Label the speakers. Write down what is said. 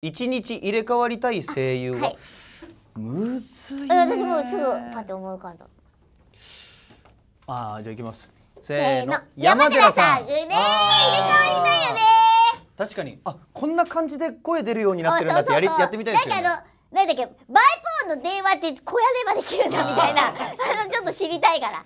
Speaker 1: 一日入れ替わりたい声優は、はい、むずい私
Speaker 2: もすぐパッて思いかんだ
Speaker 3: あーじゃあいきますせーの山寺さんうめえ入
Speaker 4: れ替わりたいよね
Speaker 3: 確かにあこんな感じで声出るようになってるんだってやりやってみたいですよね
Speaker 5: なんだっけバイポーンの電話ってこうやればできるんだみたいな あのちょっと知りたいから